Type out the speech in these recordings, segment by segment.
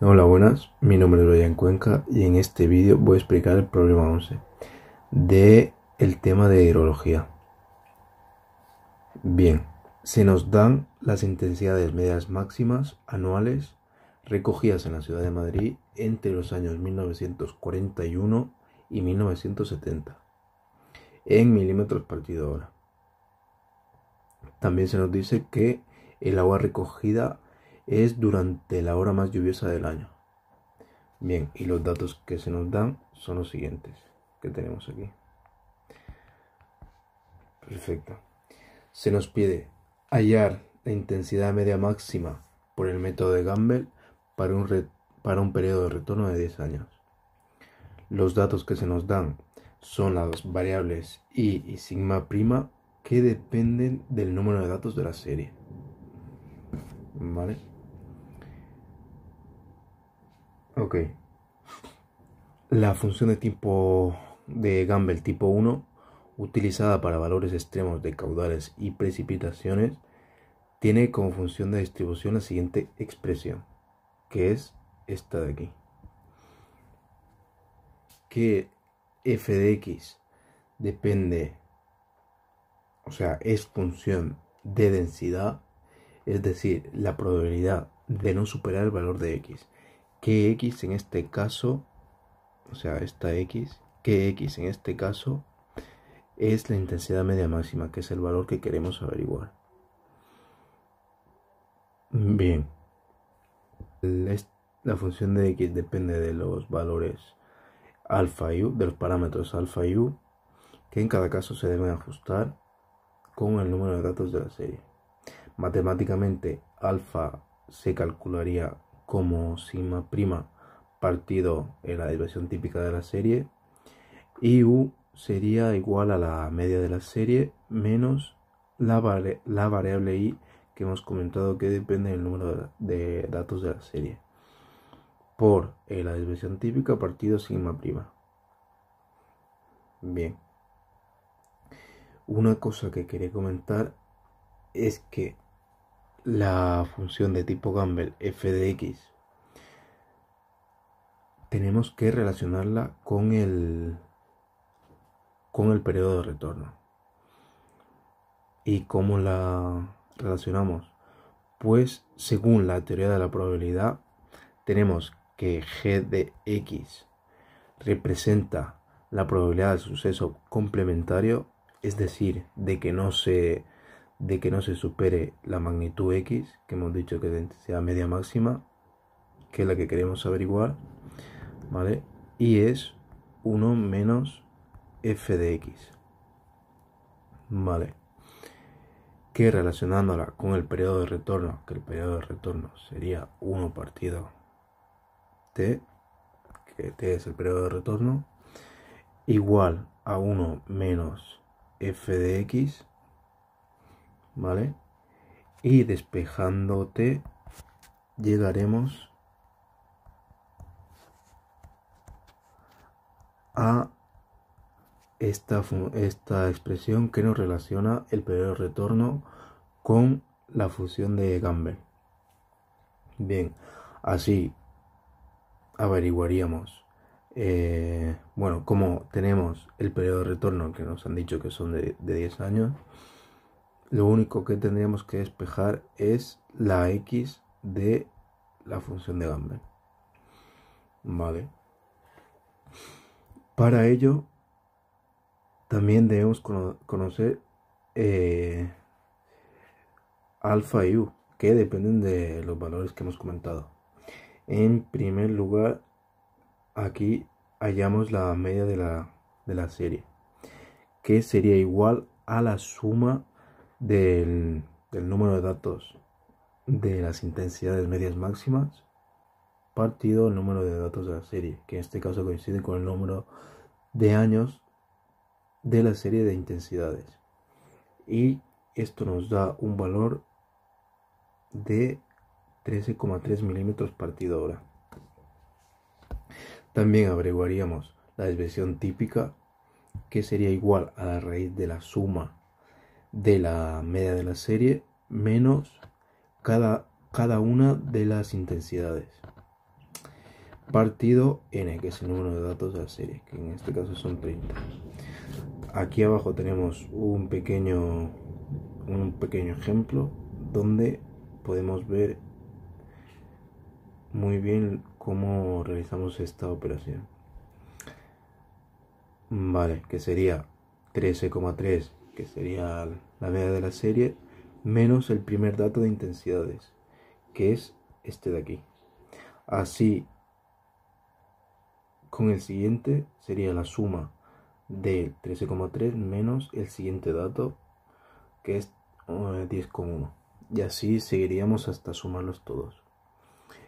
Hola buenas, mi nombre es Brian Cuenca y en este vídeo voy a explicar el problema 11 de el tema de hidrología. Bien, se nos dan las intensidades medias máximas anuales recogidas en la ciudad de Madrid entre los años 1941 y 1970 en milímetros partido hora. También se nos dice que el agua recogida es durante la hora más lluviosa del año. Bien, y los datos que se nos dan son los siguientes que tenemos aquí. Perfecto. Se nos pide hallar la intensidad media máxima por el método de Gamble para un, para un periodo de retorno de 10 años. Los datos que se nos dan son las variables i y sigma prima que dependen del número de datos de la serie. ¿Vale? Ok. La función de tipo de Gamble tipo 1, utilizada para valores extremos de caudales y precipitaciones, tiene como función de distribución la siguiente expresión, que es esta de aquí. Que f de x depende, o sea, es función de densidad, es decir, la probabilidad de no superar el valor de x que x en este caso, o sea, esta x, que x en este caso es la intensidad media máxima, que es el valor que queremos averiguar. Bien, la función de x depende de los valores alfa y u, de los parámetros alfa y u, que en cada caso se deben ajustar con el número de datos de la serie. Matemáticamente, alfa se calcularía como sigma Prima, partido en la división típica de la serie, y U sería igual a la media de la serie menos la, la variable I que hemos comentado que depende del número de datos de la serie por eh, la desviación típica partido sigma prima. Bien. Una cosa que quería comentar es que la función de tipo Gamble f de x, tenemos que relacionarla con el, con el periodo de retorno. ¿Y cómo la relacionamos? Pues según la teoría de la probabilidad, tenemos que g de x representa la probabilidad de suceso complementario, es decir, de que no se de que no se supere la magnitud X, que hemos dicho que sea media máxima, que es la que queremos averiguar, ¿vale? Y es 1 menos f de x, ¿vale? Que relacionándola con el periodo de retorno, que el periodo de retorno sería 1 partido t, que t es el periodo de retorno, igual a 1 menos f de x, ¿vale? Y despejándote llegaremos a esta, expresión que nos relaciona el periodo de retorno con la fusión de Gamble. Bien, así averiguaríamos, eh, bueno, como tenemos el periodo de retorno que nos han dicho que son de, de 10 años, lo único que tendríamos que despejar es la x de la función de gamma Vale. Para ello, también debemos conocer eh, alfa y u, que dependen de los valores que hemos comentado. En primer lugar, aquí hallamos la media de la, de la serie, que sería igual a la suma del, número de datos de las intensidades medias máximas partido el número de datos de la serie, que en este caso coincide con el número de años de la serie de intensidades. Y esto nos da un valor de 13,3 milímetros partido hora. También averiguaríamos la desviación típica, que sería igual a la raíz de la suma de la media de la serie menos cada, cada una de las intensidades. Partido n, que es el número de datos de la serie, que en este caso son 30. Aquí abajo tenemos un pequeño, un pequeño ejemplo donde podemos ver muy bien cómo realizamos esta operación. Vale, que sería 13,3 que sería la media de la serie, menos el primer dato de intensidades, que es este de aquí. Así, con el siguiente sería la suma del 13,3 menos el siguiente dato, que es 10,1. Eh, y así seguiríamos hasta sumarlos todos.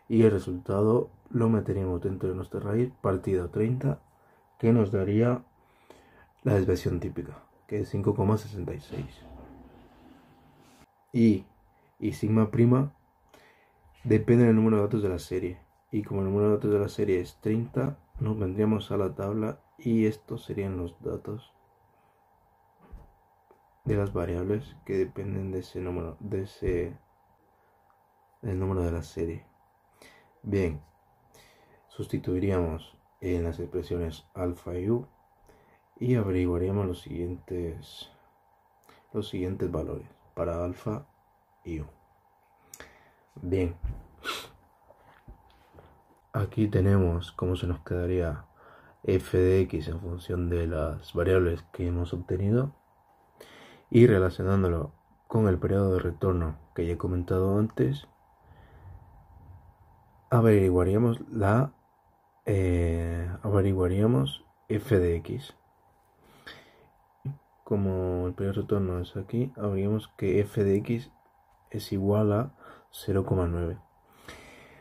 Y el resultado lo meteríamos dentro de nuestra raíz, partido 30, que nos daría la desviación típica que es 5,66. Y, y sigma prima depende del número de datos de la serie. Y como el número de datos de la serie es 30, nos vendríamos a la tabla y estos serían los datos de las variables que dependen de ese número, de ese del número de la serie. Bien, sustituiríamos en las expresiones alfa y u y averiguaríamos los siguientes, los siguientes valores para alfa y u. Bien, aquí tenemos cómo se nos quedaría f de x en función de las variables que hemos obtenido y relacionándolo con el periodo de retorno que ya he comentado antes, averiguaríamos la eh, averiguaríamos f de x como el periodo de retorno es aquí, habríamos que f de x es igual a 0,9.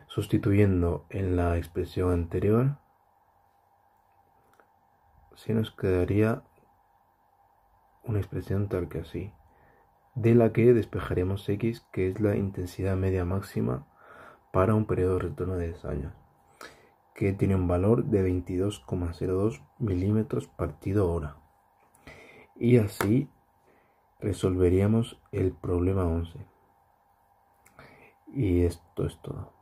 Sustituyendo en la expresión anterior, se nos quedaría una expresión tal que así, de la que despejaremos x, que es la intensidad media máxima para un periodo de retorno de 10 años, que tiene un valor de 22,02 milímetros partido hora. Y así resolveríamos el problema 11. Y esto es todo.